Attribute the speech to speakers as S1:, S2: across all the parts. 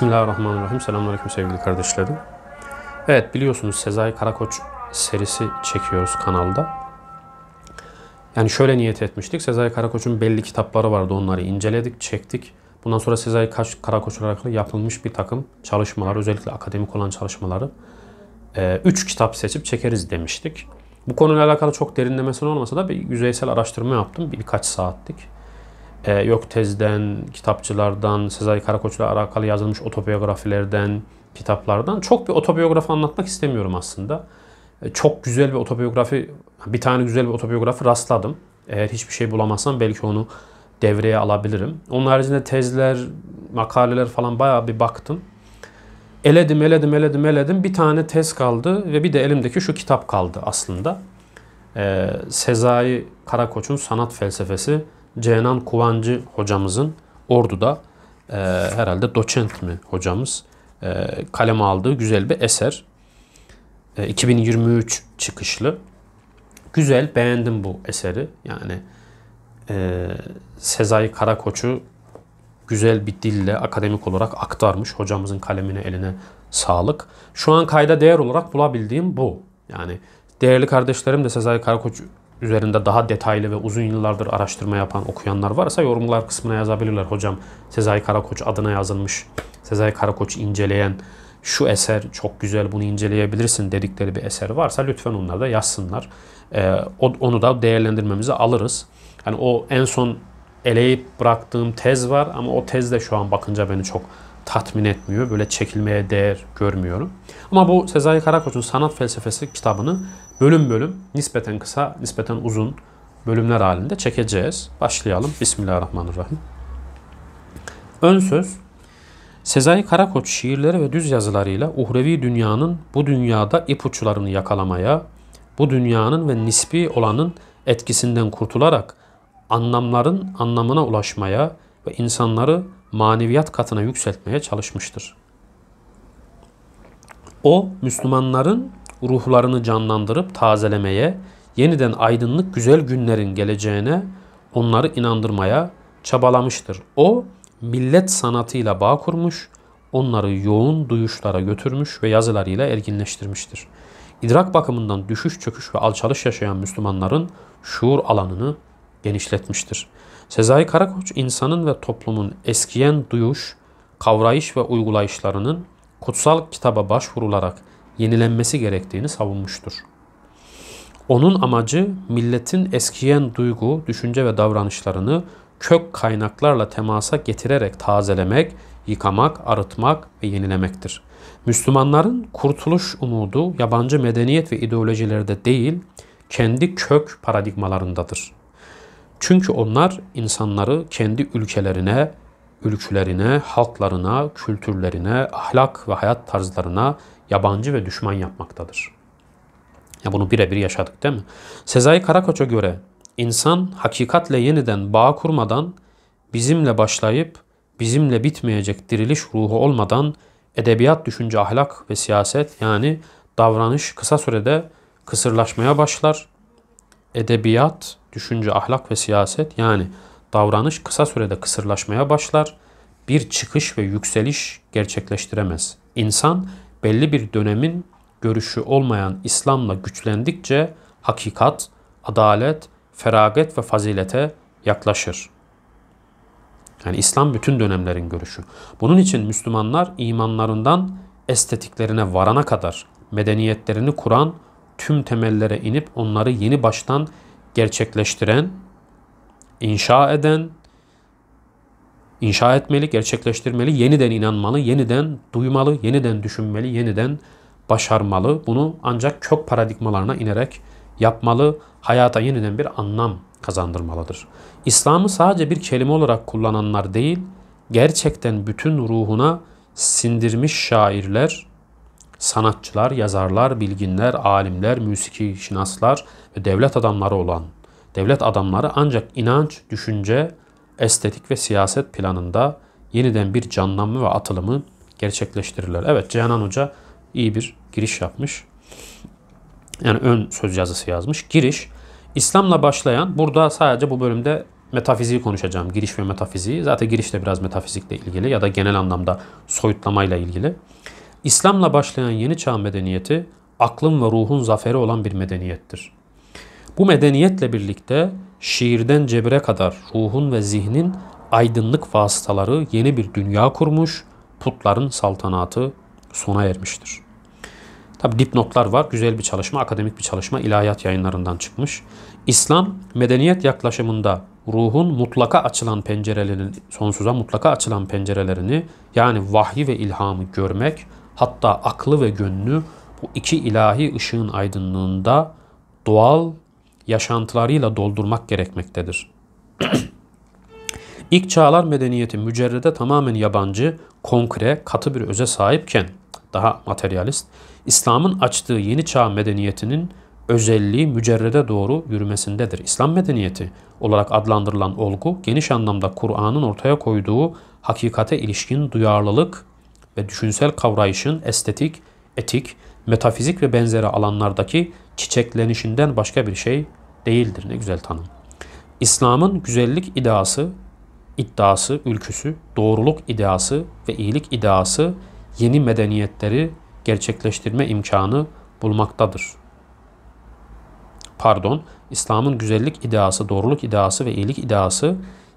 S1: Bismillahirrahmanirrahim. Selamünaleyküm sevgili kardeşlerim. Evet biliyorsunuz Sezai Karakoç serisi çekiyoruz kanalda. Yani şöyle niyet etmiştik. Sezai Karakoç'un belli kitapları vardı. Onları inceledik, çektik. Bundan sonra Sezai Karakoç alakalı yapılmış bir takım çalışmalar, özellikle akademik olan çalışmaları 3 e, kitap seçip çekeriz demiştik. Bu konuyla alakalı çok derinlemesine olmasa da bir yüzeysel araştırma yaptım. Birkaç saatlik e, yok tezden, kitapçılardan, Sezai Karakoç'la alakalı yazılmış otobiyografilerden, kitaplardan çok bir otobiyografi anlatmak istemiyorum aslında. E, çok güzel bir otobiyografi, bir tane güzel bir otobiyografi rastladım. Eğer hiçbir şey bulamazsam belki onu devreye alabilirim. Onun haricinde tezler, makaleler falan bayağı bir baktım. Eledim, eledim, eledim, eledim. Bir tane tez kaldı ve bir de elimdeki şu kitap kaldı aslında. Ee, Sezai Karakoç'un Sanat Felsefesi Cenan Kuvancı hocamızın Ordu'da e, herhalde doçent mi hocamız e, kaleme aldığı güzel bir eser. E, 2023 çıkışlı. Güzel, beğendim bu eseri. Yani e, Sezai Karakoç'u güzel bir dille akademik olarak aktarmış. Hocamızın kalemine eline sağlık. Şu an kayda değer olarak bulabildiğim bu. Yani değerli kardeşlerim de Sezai Karakoçu üzerinde daha detaylı ve uzun yıllardır araştırma yapan okuyanlar varsa yorumlar kısmına yazabilirler. Hocam Sezai Karakoç adına yazılmış, Sezai Karakoç inceleyen şu eser çok güzel bunu inceleyebilirsin dedikleri bir eser varsa lütfen onları da yazsınlar. Ee, onu da değerlendirmemize alırız. Yani o en son eleyip bıraktığım tez var ama o tez de şu an bakınca beni çok tatmin etmiyor. Böyle çekilmeye değer görmüyorum. Ama bu Sezai Karakoç'un Sanat Felsefesi kitabını bölüm bölüm nispeten kısa, nispeten uzun bölümler halinde çekeceğiz. Başlayalım. Bismillahirrahmanirrahim. Ön söz Sezai Karakoç şiirleri ve düz yazılarıyla uhrevi dünyanın bu dünyada ipuçlarını yakalamaya, bu dünyanın ve nispi olanın etkisinden kurtularak anlamların anlamına ulaşmaya ve insanları maneviyat katına yükseltmeye çalışmıştır. O Müslümanların ruhlarını canlandırıp tazelemeye, yeniden aydınlık güzel günlerin geleceğine onları inandırmaya çabalamıştır. O millet sanatıyla bağ kurmuş, onları yoğun duyuşlara götürmüş ve yazılarıyla erginleştirmiştir. İdrak bakımından düşüş, çöküş ve alçalış yaşayan Müslümanların şuur alanını genişletmiştir. Sezai Karakoç insanın ve toplumun eskiyen duyuş, kavrayış ve uygulayışlarının kutsal kitaba başvurularak yenilenmesi gerektiğini savunmuştur. Onun amacı milletin eskiyen duygu, düşünce ve davranışlarını kök kaynaklarla temasa getirerek tazelemek, yıkamak, arıtmak ve yenilemektir. Müslümanların kurtuluş umudu yabancı medeniyet ve ideolojilerde değil, kendi kök paradigmalarındadır. Çünkü onlar insanları kendi ülkelerine, ülkülerine, halklarına, kültürlerine, ahlak ve hayat tarzlarına yabancı ve düşman yapmaktadır. Ya bunu birebir yaşadık değil mi? Sezai Karakoç'a göre insan hakikatle yeniden bağ kurmadan bizimle başlayıp bizimle bitmeyecek diriliş ruhu olmadan edebiyat, düşünce, ahlak ve siyaset yani davranış kısa sürede kısırlaşmaya başlar. Edebiyat, düşünce, ahlak ve siyaset yani davranış kısa sürede kısırlaşmaya başlar. Bir çıkış ve yükseliş gerçekleştiremez. İnsan belli bir dönemin görüşü olmayan İslam'la güçlendikçe hakikat, adalet, feragat ve fazilete yaklaşır. Yani İslam bütün dönemlerin görüşü. Bunun için Müslümanlar imanlarından estetiklerine varana kadar medeniyetlerini kuran, tüm temellere inip onları yeni baştan gerçekleştiren, inşa eden, inşa etmeli, gerçekleştirmeli, yeniden inanmalı, yeniden duymalı, yeniden düşünmeli, yeniden başarmalı. Bunu ancak kök paradigmalarına inerek yapmalı, hayata yeniden bir anlam kazandırmalıdır. İslam'ı sadece bir kelime olarak kullananlar değil, gerçekten bütün ruhuna sindirmiş şairler, sanatçılar, yazarlar, bilginler, alimler, müziki şinaslar ve devlet adamları olan devlet adamları ancak inanç, düşünce, estetik ve siyaset planında yeniden bir canlanma ve atılımı gerçekleştirirler. Evet Ceyhan Hoca iyi bir giriş yapmış. Yani ön söz yazısı yazmış. Giriş İslam'la başlayan burada sadece bu bölümde metafiziği konuşacağım. Giriş ve metafiziği. Zaten giriş de biraz metafizikle ilgili ya da genel anlamda soyutlamayla ilgili. İslam'la başlayan yeni çağ medeniyeti aklın ve ruhun zaferi olan bir medeniyettir. Bu medeniyetle birlikte şiirden cebire kadar ruhun ve zihnin aydınlık vasıtaları yeni bir dünya kurmuş, putların saltanatı sona ermiştir. Tabi dipnotlar var. Güzel bir çalışma, akademik bir çalışma ilahiyat yayınlarından çıkmış. İslam medeniyet yaklaşımında ruhun mutlaka açılan pencerelerini, sonsuza mutlaka açılan pencerelerini yani vahyi ve ilhamı görmek, hatta aklı ve gönlü bu iki ilahi ışığın aydınlığında doğal yaşantılarıyla doldurmak gerekmektedir. İlk çağlar medeniyeti mücerrede tamamen yabancı, konkre, katı bir öze sahipken, daha materyalist, İslam'ın açtığı yeni çağ medeniyetinin özelliği mücerrede doğru yürümesindedir. İslam medeniyeti olarak adlandırılan olgu geniş anlamda Kur'an'ın ortaya koyduğu hakikate ilişkin duyarlılık ve düşünsel kavrayışın estetik, etik, metafizik ve benzeri alanlardaki çiçeklenişinden başka bir şey değildir. Ne güzel tanım. İslam'ın güzellik iddiası, iddiası, ülküsü, doğruluk iddiası ve iyilik iddiası yeni medeniyetleri gerçekleştirme imkanı bulmaktadır. Pardon, İslam'ın güzellik iddiası, doğruluk iddiası ve iyilik iddiası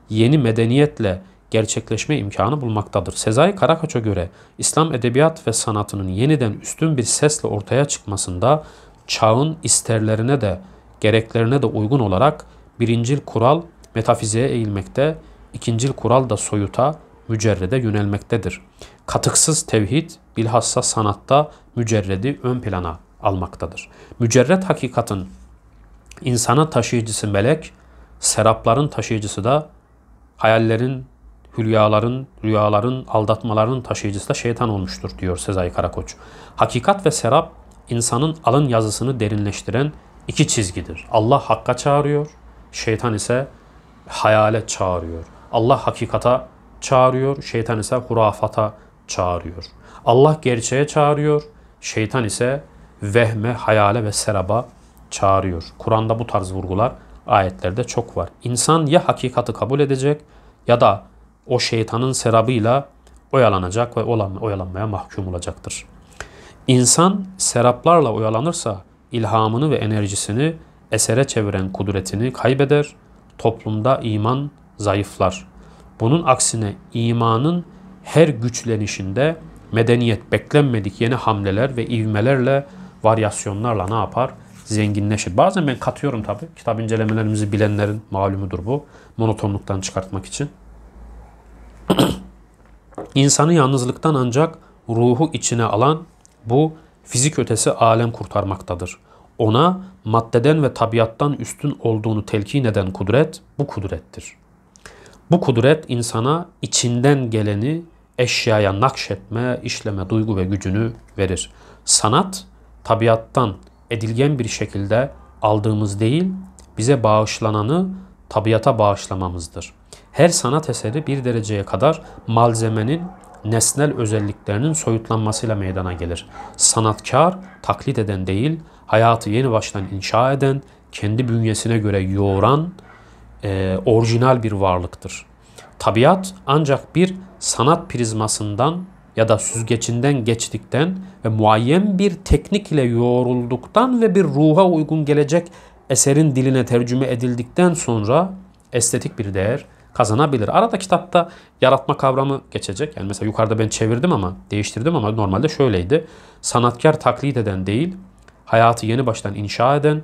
S1: yeni medeniyetle gerçekleşme imkanı bulmaktadır. Sezai Karakaç'a göre İslam edebiyat ve sanatının yeniden üstün bir sesle ortaya çıkmasında çağın isterlerine de gereklerine de uygun olarak birincil kural metafizeye eğilmekte, ikincil kural da soyuta, mücerrede yönelmektedir. Katıksız tevhid bilhassa sanatta mücerredi ön plana almaktadır. Mücerred hakikatin insana taşıyıcısı melek, serapların taşıyıcısı da hayallerin, hülyaların, rüyaların, aldatmaların taşıyıcısı da şeytan olmuştur diyor Sezai Karakoç. Hakikat ve serap insanın alın yazısını derinleştiren iki çizgidir. Allah hakka çağırıyor, şeytan ise hayale çağırıyor. Allah hakikata çağırıyor, şeytan ise hurafata çağırıyor. Allah gerçeğe çağırıyor, şeytan ise vehme, hayale ve seraba çağırıyor. Kur'an'da bu tarz vurgular ayetlerde çok var. İnsan ya hakikati kabul edecek ya da o şeytanın serabıyla oyalanacak ve oyalanmaya mahkum olacaktır. İnsan seraplarla oyalanırsa ilhamını ve enerjisini esere çeviren kudretini kaybeder, toplumda iman zayıflar. Bunun aksine imanın her güçlenişinde medeniyet beklenmedik yeni hamleler ve ivmelerle, varyasyonlarla ne yapar? Zenginleşir. Bazen ben katıyorum tabi. Kitap incelemelerimizi bilenlerin malumudur bu. Monotonluktan çıkartmak için. İnsanı yalnızlıktan ancak ruhu içine alan bu fizik ötesi alem kurtarmaktadır. Ona maddeden ve tabiattan üstün olduğunu telkin eden kudret bu kudrettir. Bu kudret insana içinden geleni eşyaya nakşetme, işleme, duygu ve gücünü verir. Sanat tabiattan edilgen bir şekilde aldığımız değil, bize bağışlananı tabiata bağışlamamızdır. Her sanat eseri bir dereceye kadar malzemenin nesnel özelliklerinin soyutlanmasıyla meydana gelir. Sanatkar, taklit eden değil, hayatı yeni baştan inşa eden, kendi bünyesine göre yoğuran, e, orijinal bir varlıktır. Tabiat ancak bir sanat prizmasından ya da süzgecinden geçtikten ve muayyen bir teknik ile yoğrulduktan ve bir ruha uygun gelecek eserin diline tercüme edildikten sonra estetik bir değer kazanabilir. Arada kitapta yaratma kavramı geçecek. Yani mesela yukarıda ben çevirdim ama değiştirdim ama normalde şöyleydi. Sanatkar taklit eden değil, hayatı yeni baştan inşa eden,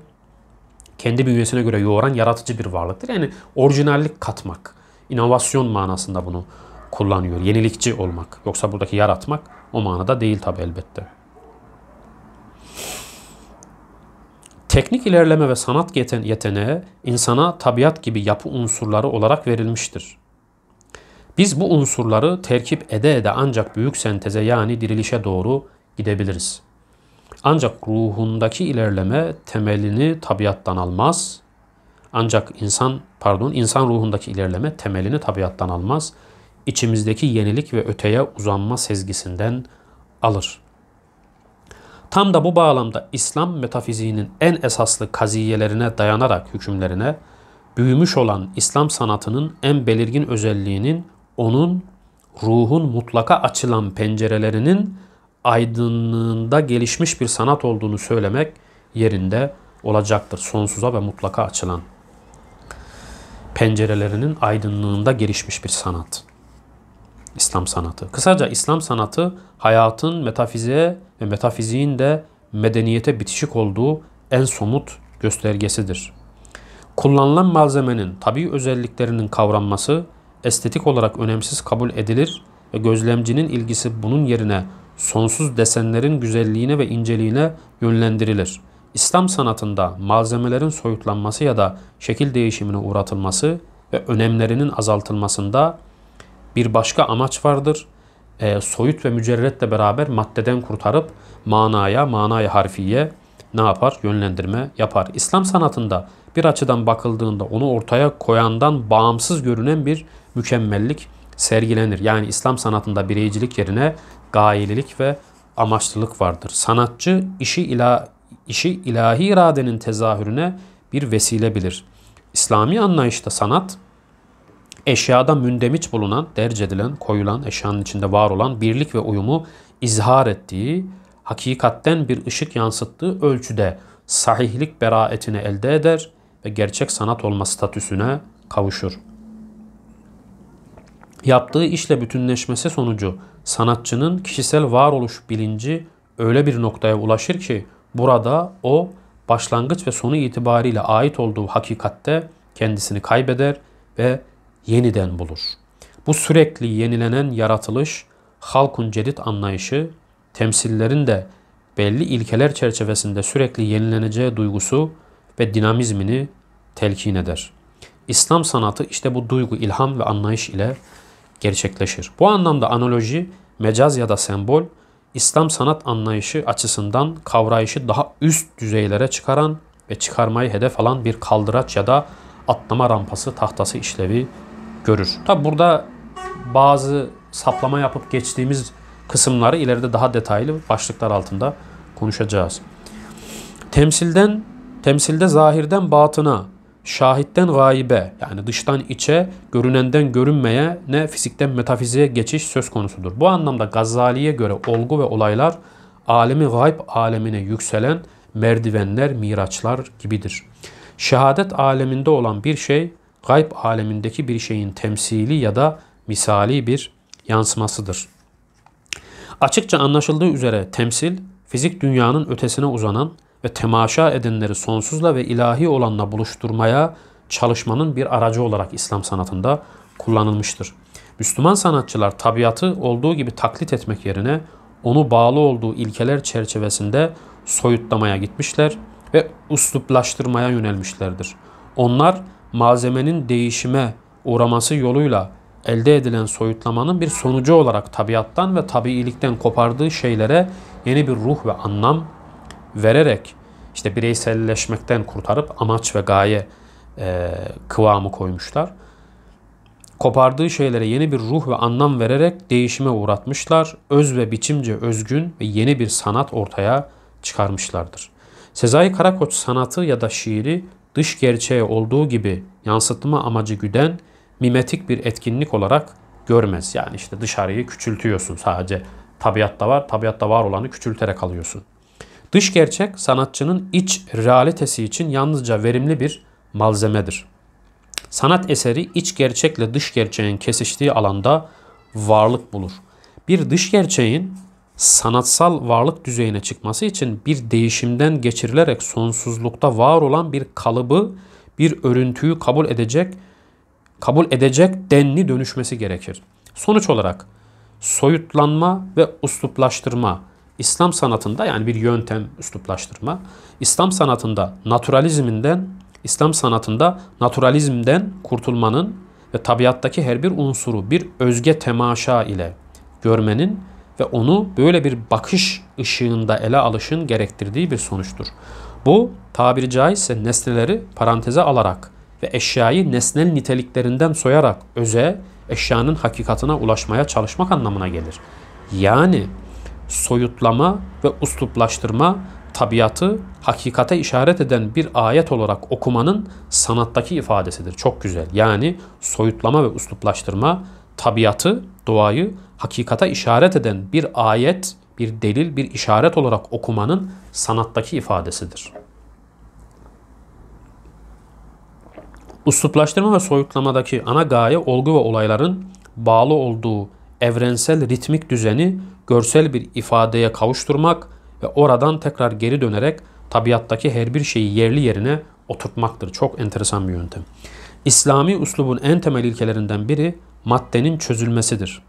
S1: kendi bünyesine göre yoğuran yaratıcı bir varlıktır. Yani orijinallik katmak, inovasyon manasında bunu kullanıyor. Yenilikçi olmak. Yoksa buradaki yaratmak o manada değil tabi elbette. Teknik ilerleme ve sanat yeten yeteneğe insana tabiat gibi yapı unsurları olarak verilmiştir. Biz bu unsurları terkip ede ede ancak büyük senteze yani dirilişe doğru gidebiliriz. Ancak ruhundaki ilerleme temelini tabiattan almaz. Ancak insan pardon insan ruhundaki ilerleme temelini tabiattan almaz. İçimizdeki yenilik ve öteye uzanma sezgisinden alır. Tam da bu bağlamda İslam metafiziğinin en esaslı kaziyelerine dayanarak hükümlerine, büyümüş olan İslam sanatının en belirgin özelliğinin onun ruhun mutlaka açılan pencerelerinin aydınlığında gelişmiş bir sanat olduğunu söylemek yerinde olacaktır. Sonsuza ve mutlaka açılan pencerelerinin aydınlığında gelişmiş bir sanat. İslam sanatı. Kısaca İslam sanatı hayatın metafiziğe ve metafiziğin de medeniyete bitişik olduğu en somut göstergesidir. Kullanılan malzemenin tabi özelliklerinin kavranması estetik olarak önemsiz kabul edilir ve gözlemcinin ilgisi bunun yerine sonsuz desenlerin güzelliğine ve inceliğine yönlendirilir. İslam sanatında malzemelerin soyutlanması ya da şekil değişimine uğratılması ve önemlerinin azaltılmasında bir başka amaç vardır e, soyut ve mücerretle beraber maddeden kurtarıp manaya, manaya harfiye ne yapar? Yönlendirme yapar. İslam sanatında bir açıdan bakıldığında onu ortaya koyandan bağımsız görünen bir mükemmellik sergilenir. Yani İslam sanatında bireycilik yerine gayelilik ve amaçlılık vardır. Sanatçı işi ila işi ilahi iradenin tezahürüne bir vesile bilir. İslami anlayışta sanat eşyada mündemiç bulunan, derc edilen, koyulan, eşyanın içinde var olan birlik ve uyumu izhar ettiği, hakikatten bir ışık yansıttığı ölçüde sahihlik beraetini elde eder ve gerçek sanat olma statüsüne kavuşur. Yaptığı işle bütünleşmesi sonucu sanatçının kişisel varoluş bilinci öyle bir noktaya ulaşır ki burada o başlangıç ve sonu itibariyle ait olduğu hakikatte kendisini kaybeder ve yeniden bulur. Bu sürekli yenilenen yaratılış, halkun cedid anlayışı, temsillerin de belli ilkeler çerçevesinde sürekli yenileneceği duygusu ve dinamizmini telkin eder. İslam sanatı işte bu duygu, ilham ve anlayış ile gerçekleşir. Bu anlamda analoji, mecaz ya da sembol, İslam sanat anlayışı açısından kavrayışı daha üst düzeylere çıkaran ve çıkarmayı hedef alan bir kaldıraç ya da atlama rampası tahtası işlevi görür. Tabi burada bazı saplama yapıp geçtiğimiz kısımları ileride daha detaylı başlıklar altında konuşacağız. Temsilden, temsilde zahirden batına, şahitten gaibe yani dıştan içe, görünenden görünmeye ne fizikten metafiziğe geçiş söz konusudur. Bu anlamda Gazali'ye göre olgu ve olaylar alemi gayb alemine yükselen merdivenler, miraçlar gibidir. Şehadet aleminde olan bir şey gayb alemindeki bir şeyin temsili ya da misali bir yansımasıdır. Açıkça anlaşıldığı üzere temsil, fizik dünyanın ötesine uzanan ve temaşa edenleri sonsuzla ve ilahi olanla buluşturmaya çalışmanın bir aracı olarak İslam sanatında kullanılmıştır. Müslüman sanatçılar tabiatı olduğu gibi taklit etmek yerine onu bağlı olduğu ilkeler çerçevesinde soyutlamaya gitmişler ve usluplaştırmaya yönelmişlerdir. Onlar malzemenin değişime uğraması yoluyla elde edilen soyutlamanın bir sonucu olarak tabiattan ve tabiilikten kopardığı şeylere yeni bir ruh ve anlam vererek işte bireyselleşmekten kurtarıp amaç ve gaye e, kıvamı koymuşlar. Kopardığı şeylere yeni bir ruh ve anlam vererek değişime uğratmışlar. Öz ve biçimce özgün ve yeni bir sanat ortaya çıkarmışlardır. Sezai Karakoç sanatı ya da şiiri dış gerçeğe olduğu gibi yansıtma amacı güden mimetik bir etkinlik olarak görmez. Yani işte dışarıyı küçültüyorsun sadece. Tabiatta var, tabiatta var olanı küçülterek alıyorsun. Dış gerçek sanatçının iç realitesi için yalnızca verimli bir malzemedir. Sanat eseri iç gerçekle dış gerçeğin kesiştiği alanda varlık bulur. Bir dış gerçeğin sanatsal varlık düzeyine çıkması için bir değişimden geçirilerek sonsuzlukta var olan bir kalıbı, bir örüntüyü kabul edecek, kabul edecek denli dönüşmesi gerekir. Sonuç olarak soyutlanma ve usluplaştırma İslam sanatında yani bir yöntem üsluplaştırma. İslam sanatında naturalizminden, İslam sanatında naturalizmden kurtulmanın ve tabiattaki her bir unsuru bir özge temaşa ile görmenin ve onu böyle bir bakış ışığında ele alışın gerektirdiği bir sonuçtur. Bu tabiri caizse nesneleri paranteze alarak ve eşyayı nesnel niteliklerinden soyarak öze, eşyanın hakikatına ulaşmaya çalışmak anlamına gelir. Yani soyutlama ve usluplaştırma tabiatı hakikate işaret eden bir ayet olarak okumanın sanattaki ifadesidir. Çok güzel. Yani soyutlama ve usluplaştırma tabiatı, doğayı hakikata işaret eden bir ayet, bir delil, bir işaret olarak okumanın sanattaki ifadesidir. Usluplaştırma ve soyutlamadaki ana gaye olgu ve olayların bağlı olduğu evrensel ritmik düzeni görsel bir ifadeye kavuşturmak ve oradan tekrar geri dönerek tabiattaki her bir şeyi yerli yerine oturtmaktır. Çok enteresan bir yöntem. İslami uslubun en temel ilkelerinden biri maddenin çözülmesidir.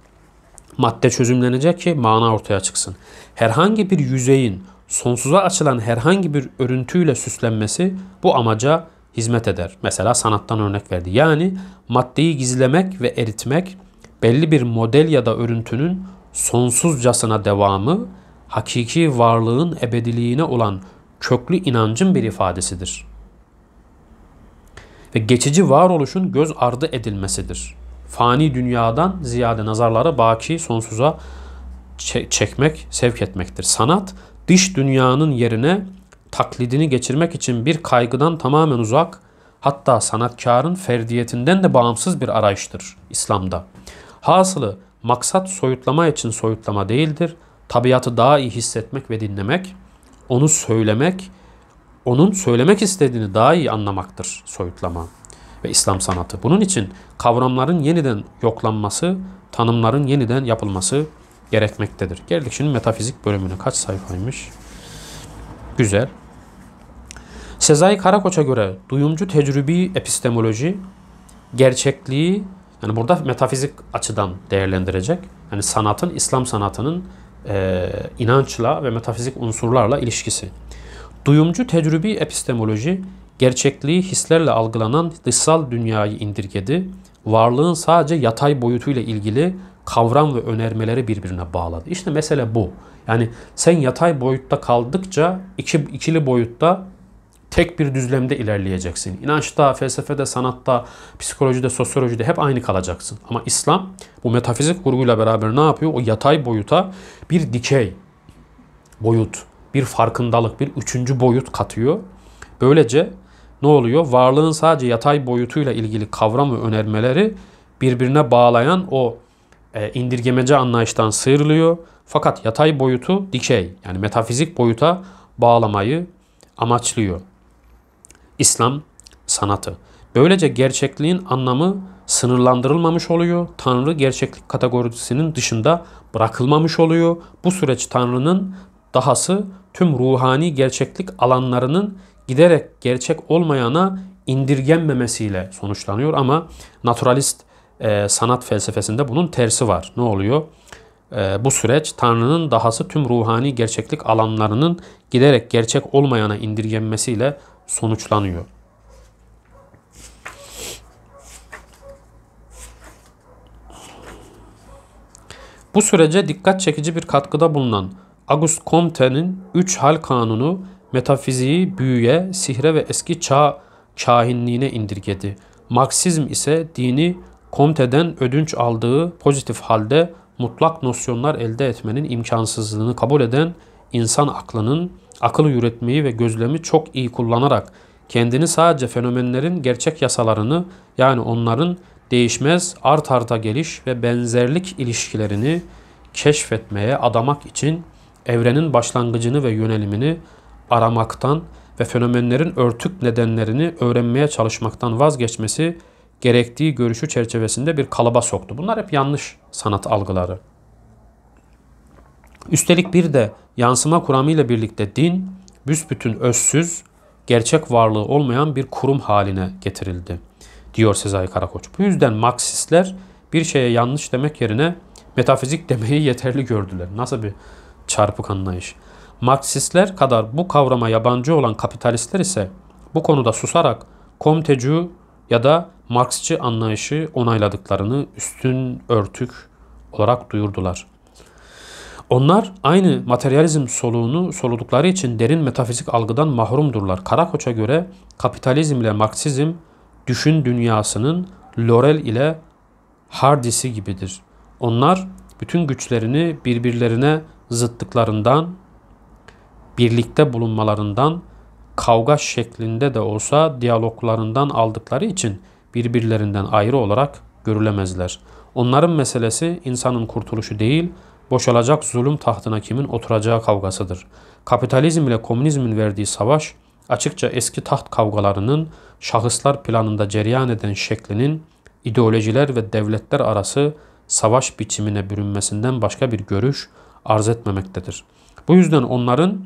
S1: Madde çözümlenecek ki mana ortaya çıksın. Herhangi bir yüzeyin sonsuza açılan herhangi bir örüntüyle süslenmesi bu amaca hizmet eder. Mesela sanattan örnek verdi. Yani maddeyi gizlemek ve eritmek belli bir model ya da örüntünün sonsuzcasına devamı hakiki varlığın ebediliğine olan köklü inancın bir ifadesidir.'' ve geçici varoluşun göz ardı edilmesidir. Fani dünyadan ziyade nazarları baki sonsuza çekmek, sevk etmektir. Sanat dış dünyanın yerine taklidini geçirmek için bir kaygıdan tamamen uzak, hatta sanatkarın ferdiyetinden de bağımsız bir arayıştır İslam'da. Hasılı maksat soyutlama için soyutlama değildir. Tabiatı daha iyi hissetmek ve dinlemek, onu söylemek, onun söylemek istediğini daha iyi anlamaktır soyutlama ve İslam sanatı. Bunun için kavramların yeniden yoklanması, tanımların yeniden yapılması gerekmektedir. Geldik şimdi metafizik bölümüne. Kaç sayfaymış? Güzel. Sezai Karakoç'a göre duyumcu tecrübi epistemoloji gerçekliği yani burada metafizik açıdan değerlendirecek. Yani sanatın, İslam sanatının e, inançla ve metafizik unsurlarla ilişkisi. Duyumcu tecrübi epistemoloji, gerçekliği hislerle algılanan dışsal dünyayı indirgedi, varlığın sadece yatay boyutuyla ilgili kavram ve önermeleri birbirine bağladı. İşte mesele bu. Yani sen yatay boyutta kaldıkça iki, ikili boyutta tek bir düzlemde ilerleyeceksin. İnançta, felsefede, sanatta, psikolojide, sosyolojide hep aynı kalacaksın. Ama İslam bu metafizik kurguyla beraber ne yapıyor? O yatay boyuta bir dikey boyut bir farkındalık, bir üçüncü boyut katıyor. Böylece ne oluyor? Varlığın sadece yatay boyutuyla ilgili kavram ve önermeleri birbirine bağlayan o e, indirgemeci anlayıştan sıyrılıyor. Fakat yatay boyutu dikey yani metafizik boyuta bağlamayı amaçlıyor. İslam sanatı. Böylece gerçekliğin anlamı sınırlandırılmamış oluyor. Tanrı gerçeklik kategorisinin dışında bırakılmamış oluyor. Bu süreç Tanrı'nın Dahası tüm ruhani gerçeklik alanlarının giderek gerçek olmayana indirgenmemesiyle sonuçlanıyor ama naturalist e, sanat felsefesinde bunun tersi var. Ne oluyor? E, bu süreç Tanrı'nın dahası tüm ruhani gerçeklik alanlarının giderek gerçek olmayana indirgenmesiyle sonuçlanıyor. Bu sürece dikkat çekici bir katkıda bulunan Auguste Comte'nin Üç Hal Kanunu metafiziği büyüye, sihre ve eski çağ kahinliğine indirgedi. Marksizm ise dini Comte'den ödünç aldığı pozitif halde mutlak nosyonlar elde etmenin imkansızlığını kabul eden insan aklının akıl üretmeyi ve gözlemi çok iyi kullanarak kendini sadece fenomenlerin gerçek yasalarını yani onların değişmez art arda geliş ve benzerlik ilişkilerini keşfetmeye adamak için evrenin başlangıcını ve yönelimini aramaktan ve fenomenlerin örtük nedenlerini öğrenmeye çalışmaktan vazgeçmesi gerektiği görüşü çerçevesinde bir kalıba soktu. Bunlar hep yanlış sanat algıları. Üstelik bir de yansıma kuramı ile birlikte din büsbütün özsüz, gerçek varlığı olmayan bir kurum haline getirildi diyor Sezai Karakoç. Bu yüzden Marksistler bir şeye yanlış demek yerine metafizik demeyi yeterli gördüler. Nasıl bir çarpık anlayış. Marksistler kadar bu kavrama yabancı olan kapitalistler ise bu konuda susarak komtecu ya da Marksçı anlayışı onayladıklarını üstün örtük olarak duyurdular. Onlar aynı materyalizm soluğunu soludukları için derin metafizik algıdan mahrumdurlar. Karakoç'a göre kapitalizm ile Marksizm düşün dünyasının Lorel ile Hardisi gibidir. Onlar bütün güçlerini birbirlerine zıtlıklarından, birlikte bulunmalarından, kavga şeklinde de olsa diyaloglarından aldıkları için birbirlerinden ayrı olarak görülemezler. Onların meselesi insanın kurtuluşu değil, boşalacak zulüm tahtına kimin oturacağı kavgasıdır. Kapitalizm ile komünizmin verdiği savaş, açıkça eski taht kavgalarının şahıslar planında cereyan eden şeklinin ideolojiler ve devletler arası savaş biçimine bürünmesinden başka bir görüş, arz etmemektedir. Bu yüzden onların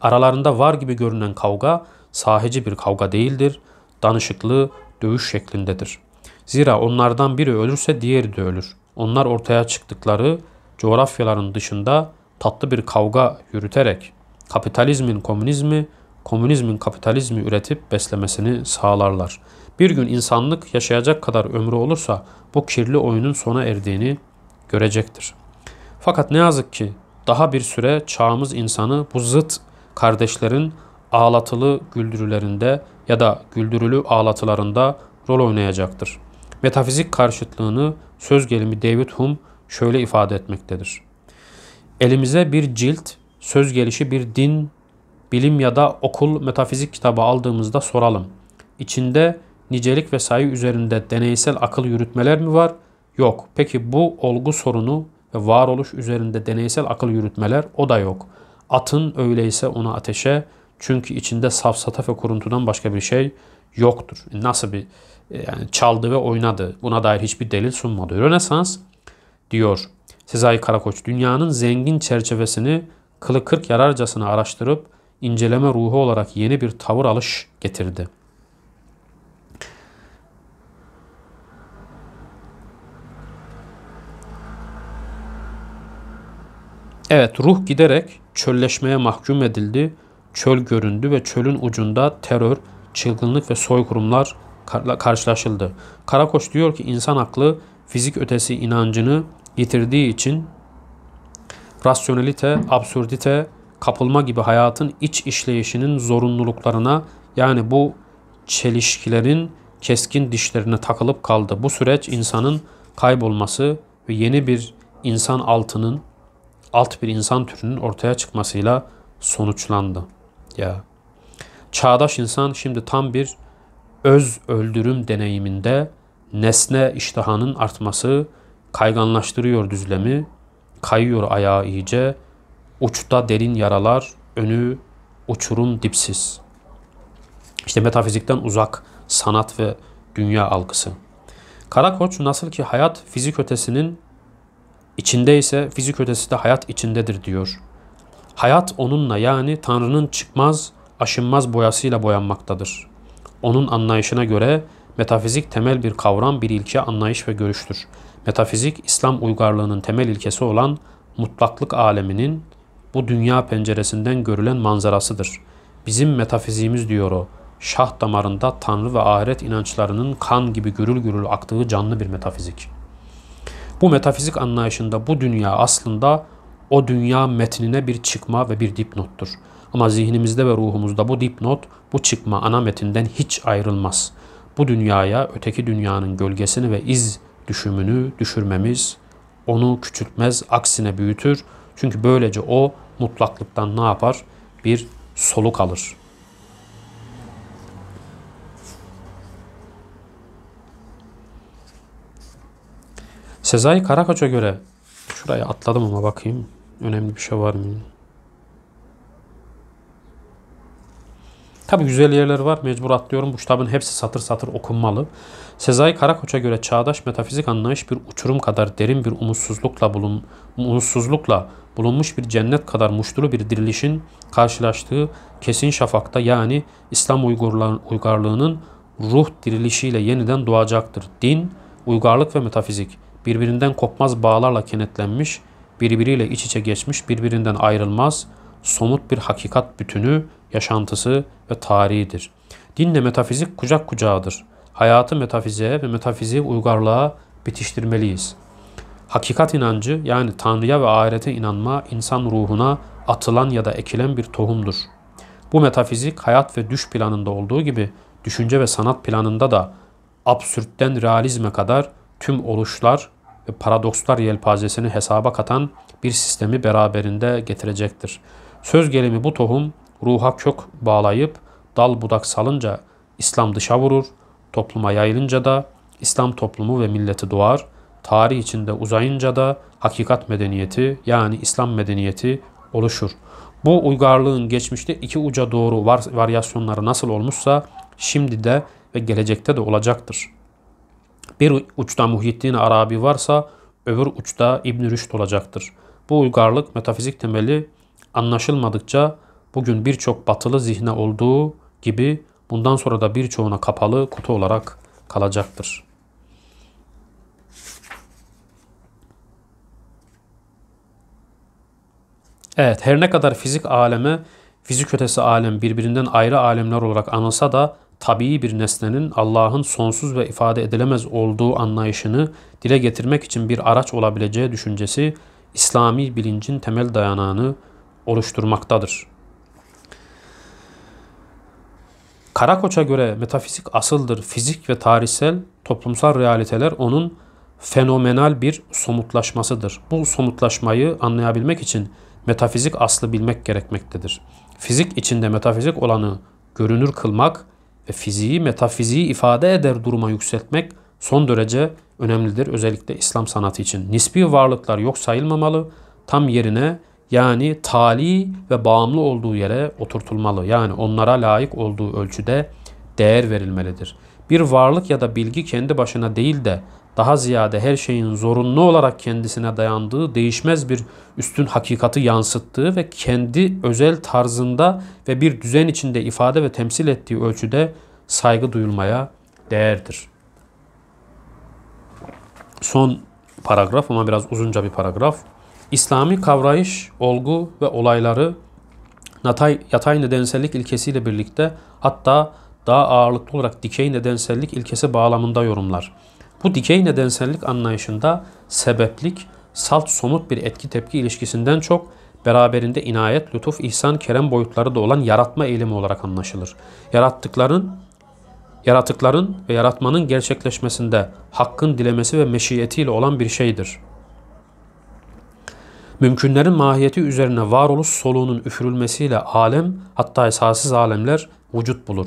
S1: aralarında var gibi görünen kavga sahici bir kavga değildir, danışıklı dövüş şeklindedir. Zira onlardan biri ölürse diğeri de ölür. Onlar ortaya çıktıkları coğrafyaların dışında tatlı bir kavga yürüterek kapitalizmin komünizmi, komünizmin kapitalizmi üretip beslemesini sağlarlar. Bir gün insanlık yaşayacak kadar ömrü olursa bu kirli oyunun sona erdiğini görecektir.'' Fakat ne yazık ki daha bir süre çağımız insanı bu zıt kardeşlerin ağlatılı güldürülerinde ya da güldürülü ağlatılarında rol oynayacaktır. Metafizik karşıtlığını söz gelimi David Hume şöyle ifade etmektedir. Elimize bir cilt, söz gelişi bir din, bilim ya da okul metafizik kitabı aldığımızda soralım. İçinde nicelik ve sayı üzerinde deneysel akıl yürütmeler mi var? Yok. Peki bu olgu sorunu varoluş üzerinde deneysel akıl yürütmeler o da yok. Atın öyleyse ona ateşe çünkü içinde safsata ve kuruntudan başka bir şey yoktur. E, nasıl bir e, yani çaldı ve oynadı. Buna dair hiçbir delil sunmadı. Rönesans diyor Sezai Karakoç dünyanın zengin çerçevesini kılı kırk yararcasına araştırıp inceleme ruhu olarak yeni bir tavır alış getirdi. Evet ruh giderek çölleşmeye mahkum edildi, çöl göründü ve çölün ucunda terör, çılgınlık ve soykırımlar karşılaşıldı. Karakoç diyor ki insan aklı fizik ötesi inancını yitirdiği için rasyonelite, absürdite, kapılma gibi hayatın iç işleyişinin zorunluluklarına yani bu çelişkilerin keskin dişlerine takılıp kaldı. Bu süreç insanın kaybolması ve yeni bir insan altının alt bir insan türünün ortaya çıkmasıyla sonuçlandı. Ya çağdaş insan şimdi tam bir öz öldürüm deneyiminde nesne iştahının artması kayganlaştırıyor düzlemi, kayıyor ayağı iyice, uçta derin yaralar, önü uçurum dipsiz. İşte metafizikten uzak sanat ve dünya algısı. Karakoç nasıl ki hayat fizik ötesinin İçinde ise fizik ötesi de hayat içindedir diyor. Hayat onunla yani Tanrı'nın çıkmaz, aşınmaz boyasıyla boyanmaktadır. Onun anlayışına göre metafizik temel bir kavram, bir ilke, anlayış ve görüştür. Metafizik, İslam uygarlığının temel ilkesi olan mutlaklık aleminin bu dünya penceresinden görülen manzarasıdır. Bizim metafiziğimiz diyor o, şah damarında Tanrı ve ahiret inançlarının kan gibi gürül gürül aktığı canlı bir metafizik.'' Bu metafizik anlayışında bu dünya aslında o dünya metnine bir çıkma ve bir dipnottur. Ama zihnimizde ve ruhumuzda bu dipnot, bu çıkma ana metinden hiç ayrılmaz. Bu dünyaya öteki dünyanın gölgesini ve iz düşümünü düşürmemiz onu küçültmez, aksine büyütür. Çünkü böylece o mutlaklıktan ne yapar? Bir soluk alır. Sezai Karakoç'a göre şuraya atladım ama bakayım önemli bir şey var mı? Tabi güzel yerler var mecbur atlıyorum. Bu kitabın hepsi satır satır okunmalı. Sezai Karakoç'a göre çağdaş metafizik anlayış bir uçurum kadar derin bir umutsuzlukla, bulun, umutsuzlukla bulunmuş bir cennet kadar muştulu bir dirilişin karşılaştığı kesin şafakta yani İslam Uygurlar, uygarlığının ruh dirilişiyle yeniden doğacaktır. Din, uygarlık ve metafizik birbirinden kopmaz bağlarla kenetlenmiş, birbiriyle iç içe geçmiş, birbirinden ayrılmaz, somut bir hakikat bütünü, yaşantısı ve tarihidir. Dinle metafizik kucak kucağıdır. Hayatı metafize ve metafiziği uygarlığa bitiştirmeliyiz. Hakikat inancı yani Tanrı'ya ve ahirete inanma insan ruhuna atılan ya da ekilen bir tohumdur. Bu metafizik hayat ve düş planında olduğu gibi düşünce ve sanat planında da absürtten realizme kadar tüm oluşlar ve paradokslar yelpazesini hesaba katan bir sistemi beraberinde getirecektir. Söz gelimi bu tohum ruha kök bağlayıp dal budak salınca İslam dışa vurur, topluma yayılınca da İslam toplumu ve milleti doğar, tarih içinde uzayınca da hakikat medeniyeti yani İslam medeniyeti oluşur. Bu uygarlığın geçmişte iki uca doğru var, varyasyonları nasıl olmuşsa şimdi de ve gelecekte de olacaktır. Bir uçta Muhyiddin Arabi varsa öbür uçta İbn Rüşd olacaktır. Bu uygarlık metafizik temeli anlaşılmadıkça bugün birçok batılı zihne olduğu gibi bundan sonra da birçoğuna kapalı kutu olarak kalacaktır. Evet her ne kadar fizik aleme, fizik ötesi alem birbirinden ayrı alemler olarak anılsa da tabii bir nesnenin Allah'ın sonsuz ve ifade edilemez olduğu anlayışını dile getirmek için bir araç olabileceği düşüncesi İslami bilincin temel dayanağını oluşturmaktadır. Karakoç'a göre metafizik asıldır. Fizik ve tarihsel toplumsal realiteler onun fenomenal bir somutlaşmasıdır. Bu somutlaşmayı anlayabilmek için metafizik aslı bilmek gerekmektedir. Fizik içinde metafizik olanı görünür kılmak, ve fiziği, metafiziği ifade eder duruma yükseltmek son derece önemlidir. Özellikle İslam sanatı için. Nispi varlıklar yok sayılmamalı. Tam yerine yani tali ve bağımlı olduğu yere oturtulmalı. Yani onlara layık olduğu ölçüde değer verilmelidir. Bir varlık ya da bilgi kendi başına değil de daha ziyade her şeyin zorunlu olarak kendisine dayandığı, değişmez bir üstün hakikati yansıttığı ve kendi özel tarzında ve bir düzen içinde ifade ve temsil ettiği ölçüde saygı duyulmaya değerdir. Son paragraf ama biraz uzunca bir paragraf. İslami kavrayış, olgu ve olayları yatay, yatay nedensellik ilkesiyle birlikte hatta daha ağırlıklı olarak dikey nedensellik ilkesi bağlamında yorumlar. Bu dikey nedensellik anlayışında sebeplik, salt somut bir etki tepki ilişkisinden çok beraberinde inayet, lütuf, ihsan, kerem boyutları da olan yaratma eylemi olarak anlaşılır. Yarattıkların yaratıkların ve yaratmanın gerçekleşmesinde hakkın dilemesi ve meşiyetiyle olan bir şeydir. Mümkünlerin mahiyeti üzerine varoluş soluğunun üfürülmesiyle alem hatta esasız alemler vücut bulur.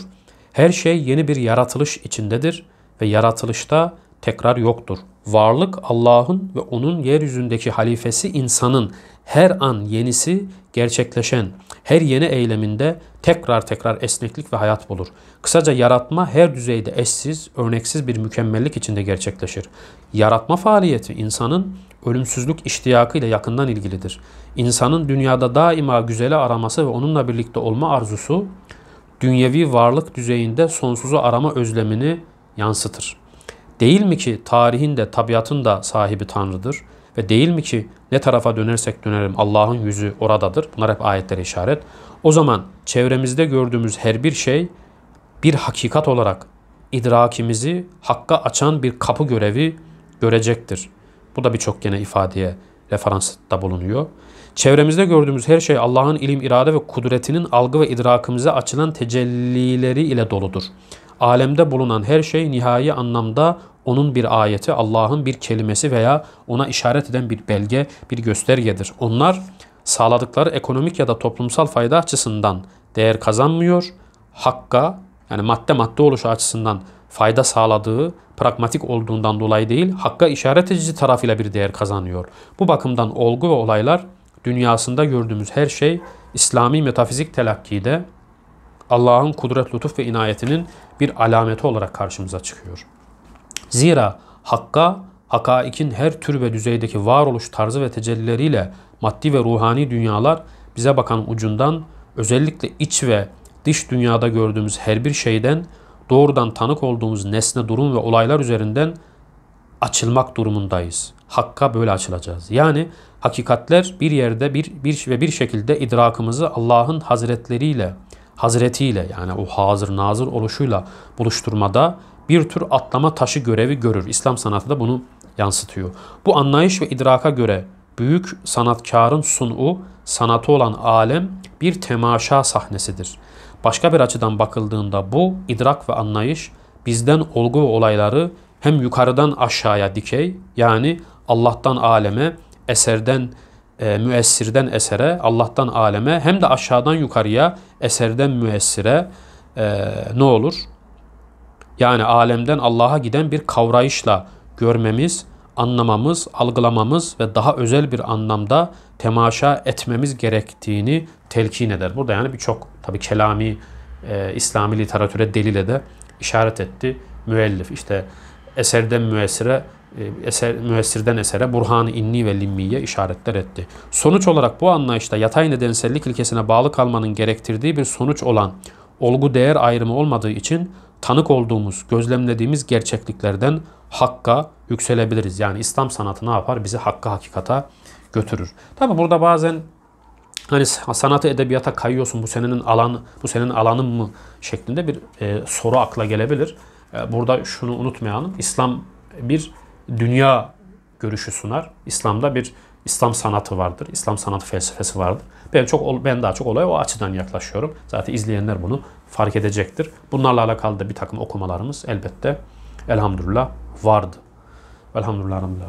S1: Her şey yeni bir yaratılış içindedir ve yaratılışta tekrar yoktur. Varlık Allah'ın ve onun yeryüzündeki halifesi insanın her an yenisi gerçekleşen, her yeni eyleminde tekrar tekrar esneklik ve hayat bulur. Kısaca yaratma her düzeyde eşsiz, örneksiz bir mükemmellik içinde gerçekleşir. Yaratma faaliyeti insanın ölümsüzlük iştiyakı ile yakından ilgilidir. İnsanın dünyada daima güzeli araması ve onunla birlikte olma arzusu, dünyevi varlık düzeyinde sonsuzu arama özlemini yansıtır. Değil mi ki tarihin de tabiatın da sahibi Tanrı'dır? Ve değil mi ki ne tarafa dönersek dönerim Allah'ın yüzü oradadır? Bunlar hep ayetlere işaret. O zaman çevremizde gördüğümüz her bir şey bir hakikat olarak idrakimizi hakka açan bir kapı görevi görecektir. Bu da birçok gene ifadeye referansta bulunuyor. Çevremizde gördüğümüz her şey Allah'ın ilim, irade ve kudretinin algı ve idrakimize açılan tecellileri ile doludur alemde bulunan her şey nihai anlamda onun bir ayeti, Allah'ın bir kelimesi veya ona işaret eden bir belge, bir göstergedir. Onlar sağladıkları ekonomik ya da toplumsal fayda açısından değer kazanmıyor, hakka yani madde madde oluşu açısından fayda sağladığı pragmatik olduğundan dolayı değil, hakka işaret edici tarafıyla bir değer kazanıyor. Bu bakımdan olgu ve olaylar dünyasında gördüğümüz her şey İslami metafizik telakkide Allah'ın kudret, lütuf ve inayetinin bir alameti olarak karşımıza çıkıyor. Zira Hakk'a, hakaikin her tür ve düzeydeki varoluş tarzı ve tecellileriyle maddi ve ruhani dünyalar bize bakan ucundan özellikle iç ve dış dünyada gördüğümüz her bir şeyden doğrudan tanık olduğumuz nesne, durum ve olaylar üzerinden açılmak durumundayız. Hakka böyle açılacağız. Yani hakikatler bir yerde bir, bir ve bir şekilde idrakımızı Allah'ın hazretleriyle hazretiyle yani o hazır nazır oluşuyla buluşturmada bir tür atlama taşı görevi görür. İslam sanatı da bunu yansıtıyor. Bu anlayış ve idraka göre büyük sanatkarın sunu, sanatı olan alem bir temaşa sahnesidir. Başka bir açıdan bakıldığında bu idrak ve anlayış bizden olgu ve olayları hem yukarıdan aşağıya dikey yani Allah'tan aleme, eserden e, müessirden esere, Allah'tan aleme hem de aşağıdan yukarıya eserden müessire e, ne olur? Yani alemden Allah'a giden bir kavrayışla görmemiz, anlamamız, algılamamız ve daha özel bir anlamda temaşa etmemiz gerektiğini telkin eder. Burada yani birçok tabi kelami, e, İslami literatüre delile de işaret etti müellif. İşte eserden müessire e, eser, müessirden esere burhan İnni ve limmiye işaretler etti. Sonuç olarak bu anlayışta yatay nedensellik ilkesine bağlı kalmanın gerektirdiği bir sonuç olan olgu değer ayrımı olmadığı için tanık olduğumuz, gözlemlediğimiz gerçekliklerden hakka yükselebiliriz. Yani İslam sanatı ne yapar? Bizi hakka hakikata götürür. Tabi burada bazen hani sanatı edebiyata kayıyorsun bu senenin alan bu senenin alanın mı şeklinde bir e, soru akla gelebilir. E, burada şunu unutmayalım. İslam bir dünya görüşü sunar. İslam'da bir İslam sanatı vardır. İslam sanat felsefesi vardır. Ben çok ben daha çok olaya o açıdan yaklaşıyorum. Zaten izleyenler bunu fark edecektir. Bunlarla alakalı da bir takım okumalarımız elbette elhamdülillah vardı. Elhamdülillah.